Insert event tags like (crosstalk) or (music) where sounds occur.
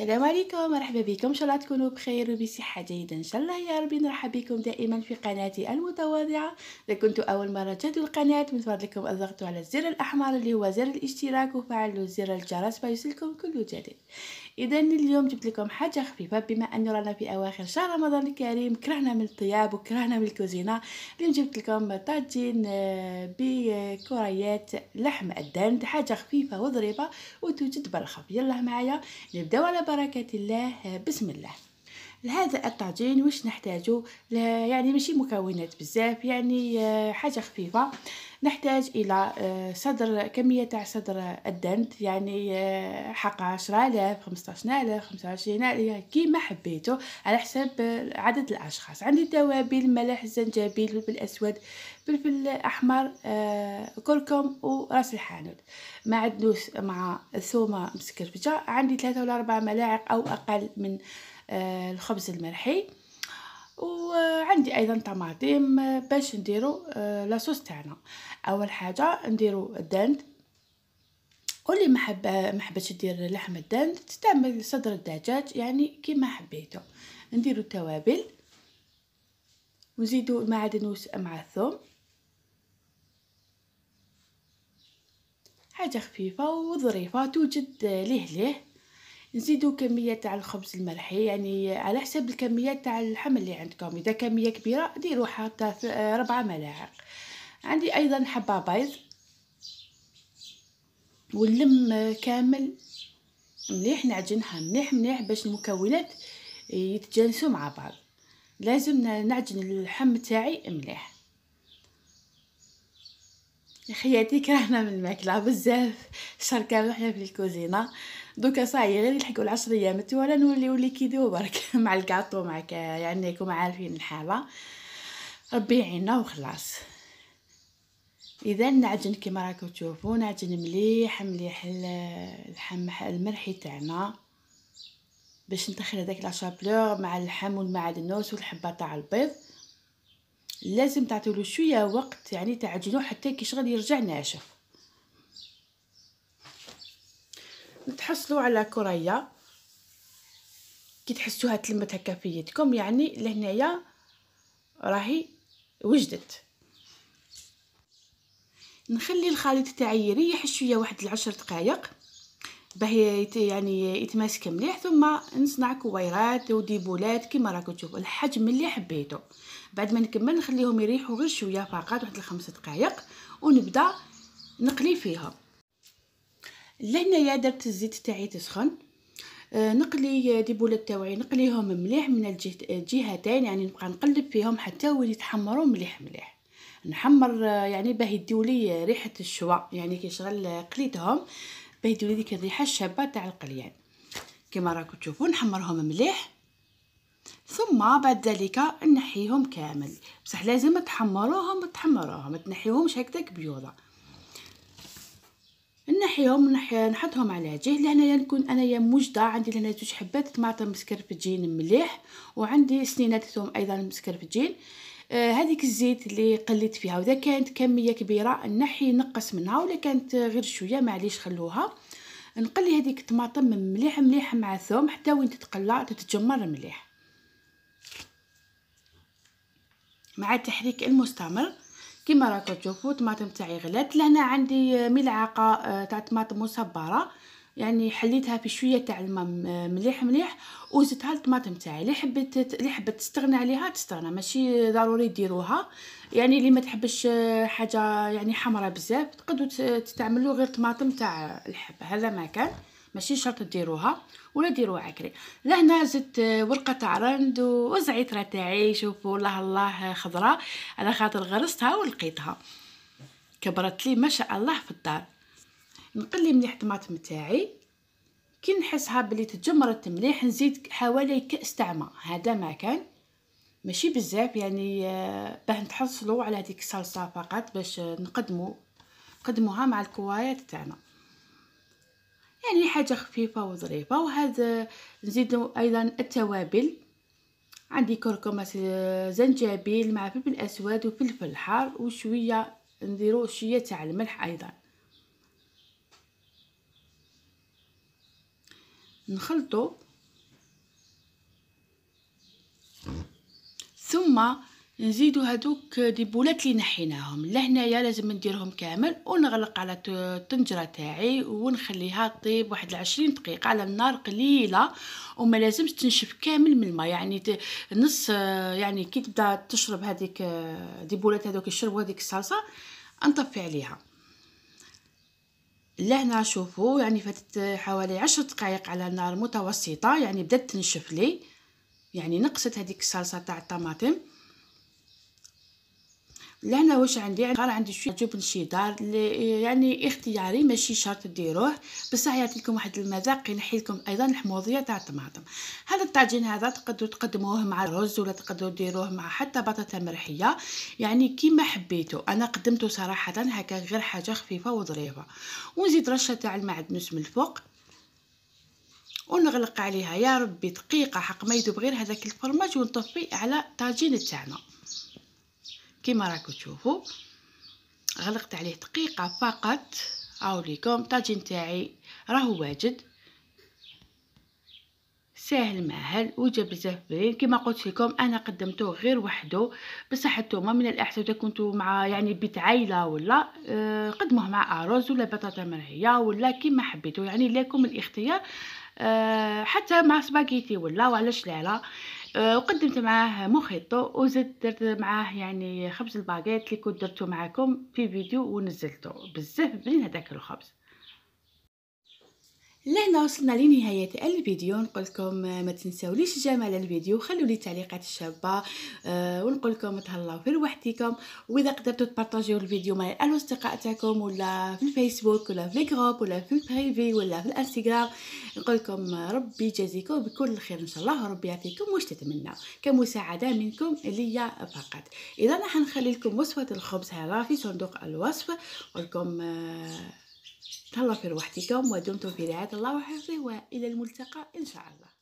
السلام عليكم مرحبا بكم ان شاء الله تكونوا بخير وبصحه جيده ان شاء الله يا ربي نرحب بكم دائما في قناتي المتواضعه اذا كنتوا اول مره تشاهدوا القناه من فضلكم اضغطوا على الزر الاحمر اللي هو زر الاشتراك وفعلوا زر الجرس فيصلكم كل جديد اذا اليوم جبت لكم حاجه خفيفه بما ان رانا في اواخر شهر رمضان الكريم كرهنا من الطياب وكرهنا من الكوزينه اليوم جبت لكم طاجين آه، بكريات لحم الدند حاجه خفيفه وظريفه وتوجد بالخف يلا معايا نبداو على بركه الله بسم الله لهذا الطاجين واش نحتاجو يعني ماشي مكونات بزاف يعني آه، حاجه خفيفه نحتاج الى آه، صدر كميه تاع صدر الدند يعني آه، حق 10000 15000 25000 كيما حبيتو على حساب عدد الاشخاص عندي توابل ملح زنجبيل فلفل اسود فلفل احمر كركم وراس الحانوت الدوس مع ثومه مسكرفجه عندي ثلاثة ولا أربعة ملاعق او اقل من آه، الخبز المرحي وعندي ايضا طماطم آه، باش نديرو آه، لاصوص تاعنا اول حاجه نديرو الدند واللي ما حب ما حبتش دير لحم الدند تستعمل صدر الدجاج يعني كيما حبيتو نديرو التوابل ونزيدو المعدنوس مع الثوم حاجه خفيفه وظريفه توجد ليه ليه نزيدوا كميه تاع الخبز الملحي يعني على حسب الكميه تاع اللحم اللي عندكم اذا كميه كبيره ديروا حتى آه، ربعة ملاعق عندي ايضا حبه بيض واللم آه، كامل مليح نعجنها مليح مليح باش المكونات يتجانسوا مع بعض لازم نعجن اللحم تاعي مليح يا خياتي كرهنا من الماكله بزاف الشهر كامل حنا في الكوزينه دوكا صاي غير نلحقوا العشر ايام ولا نوليو ليكيدو برك (laughs) مع الكاطو مع يعني راكم عارفين الحاله ربي يعيننا وخلاص اذا نعجن كما راكم تشوفوا نعجن مليح مليح اللحم المرحي تاعنا باش ندخل داك لا مع اللحم النوس والحبه تاع البيض لازم تعطيولو شويه وقت يعني تعجنوه حتى كيشغل يرجع ناشف نتحصلو على كريه كي تحسوها تلمت هكا في يدكم يعني لهنايا راهي وجدت نخلي الخليط تاعي يريح شويه واحد العشر دقائق باه يعني يتماسك مليح ثم نصنع كويرات وديبولات كما راكم تشوفوا الحجم اللي حبيته بعد ما نكمل نخليهم يريحوا غير شويه فقط واحد الخمس دقائق ونبدا نقلي فيها لهنايا درت الزيت تاعي تسخن آه، نقلي ديبولات تاوعي نقليهم مليح من الجهتين يعني نبقى نقلب فيهم حتى وين يتحمروا مليح مليح نحمر آه، يعني باه يديولي ريحه الشوا يعني كي شغل قليتهم باه لي ديك الريحه الشابه تاع القليان كما راكم تشوفوا نحمرهم مليح ثم بعد ذلك نحيهم كامل بصح لازم تحمروهم تحمروهم ما تنحيوهمش هكذاك بيوضه نحيهم نحي نحطهم على جه لهنايا نكون انايا موجده عندي لهنا زوج حبات طماطم مسكربجين مليح وعندي سنينات ثوم ايضا مسكربجين آه، هذيك الزيت اللي قلت فيها واذا كانت كميه كبيره نحي نقص منها ولا كانت غير شويه معليش خلوها نقلي هذيك الطماطم مليح مليح مع الثوم حتى وين تتقلى تتجمر مليح مع التحريك المستمر كما راكم تشوفوا الطماطم تاعي غلات لهنا عندي ملعقه آه، تاع طماطم مصبره يعني حليتها في شويه تاع الماء مليح مليح وزدتها الطماطم تاعي اللي حبيت اللي حبيت تستغنى عليها تستغنى ماشي ضروري ديروها يعني اللي ما تحبش آه، حاجه يعني حمراء بزاف تقدروا تستعملوا غير طماطم تاع الحب هذا ما كان ماشي شرط ديروها ولا ديروها عكري لهنا زدت آه، ورقه تاع رند والزعتره تاعي شوفوا الله الله خضراء على خاطر غرستها ولقيتها كبرت لي ما شاء الله في الدار نقلي مليح الطماطم تاعي كي نحسها بلي تجمرت مليح نزيد حوالي كاس تاع ماء هذا ما كان ماشي بزاف يعني آه، باه نتحصلوا على هذيك الصلصه فقط باش نقدموا نقدموها مع الكوايات تاعنا يعني حاجه خفيفه وظريفه وهذا آه، نزيد ايضا التوابل عندي كركم آه، زنجبيل مع فلفل اسود وفلفل حار وشويه نديروا شويه تاع الملح ايضا نخلطو ثم نزيدو هذوك دي بولات اللي نحيناهم لهنايا لازم نديرهم كامل ونغلق على الطنجره تاعي ونخليها طيب واحد العشرين دقيقه على النار قليله وما لازمش تنشف كامل من الماء يعني نص يعني كي تبدا تشرب هذيك دي بولات هذوك يشربوا هذيك الصلصه نطفي عليها لهنا شوفوا يعني فاتت حوالي عشر دقائق على نار متوسطة يعني بدات تنشف لي يعني نقصت هذيك الصلصة تاع الطماطم لهنا واش عندي غير عندي شويه جبن شيدار يعني اختياري ماشي شرط ديروه بصح يعطي لكم واحد المذاق ينحي لكم ايضا الحموضيه تاع الطماطم هذا الطاجين هذا تقدروا تقدموه مع الرز ولا تقدروا ديروه مع حتى بطاطا مرحيه يعني كيما حبيتو انا قدمته صراحه هكا غير حاجه خفيفه وظريفه ونزيد رشه تاع المعدنوس من الفوق ونغلق عليها يا ربي دقيقه حق ما يذوب غير هذاك الفرماج ونطفي على الطاجين تاعنا كما راكم تشوفوا غلقت عليه دقيقه فقط اوليكم الطاجين تاعي راهو واجد ساهل مهل وجاب بزاف بين كما قلت لكم انا قدمته غير وحده بصح نتوما من الاحسن اذا كنتو مع يعني بيت عائله ولا آه، قدموه مع ارز ولا بطاطا مرهيه ولا كما حبيتو يعني لكم الاختيار آه، حتى مع سباغيتي ولا وعلاش لا لا أه، وقدمت معاه مخيطو وزدت درت معاه يعني خبز الباغيت اللي كنت درتو معاكم في فيديو ونزلته بزاف بنين هذاك الخبز لهنا وصلنا لنهاية الفيديو نقول لكم آه، ما تنساوليش جمال الفيديو خلوا لي تعليقات الشابة أه ونقول لكم تهلاو في لوحدكم واذا قدرتوا تبارطاجيو الفيديو مع الاصدقاء تاعكم ولا في الفيسبوك ولا في الجروب ولا في البريفي ولا في الانستغرام نقول لكم آه، ربي يجازيكم بكل خير ان شاء الله ربي يعطيكم واش تتمنى كمساعدة منكم ليا فقط اذا راح نخلي لكم وصفة الخبز هذا في صندوق الوصف نقولكم أه تهلاو في روحتكم ودمتم في رعاية الله وحفظه وإلى الملتقى إن شاء الله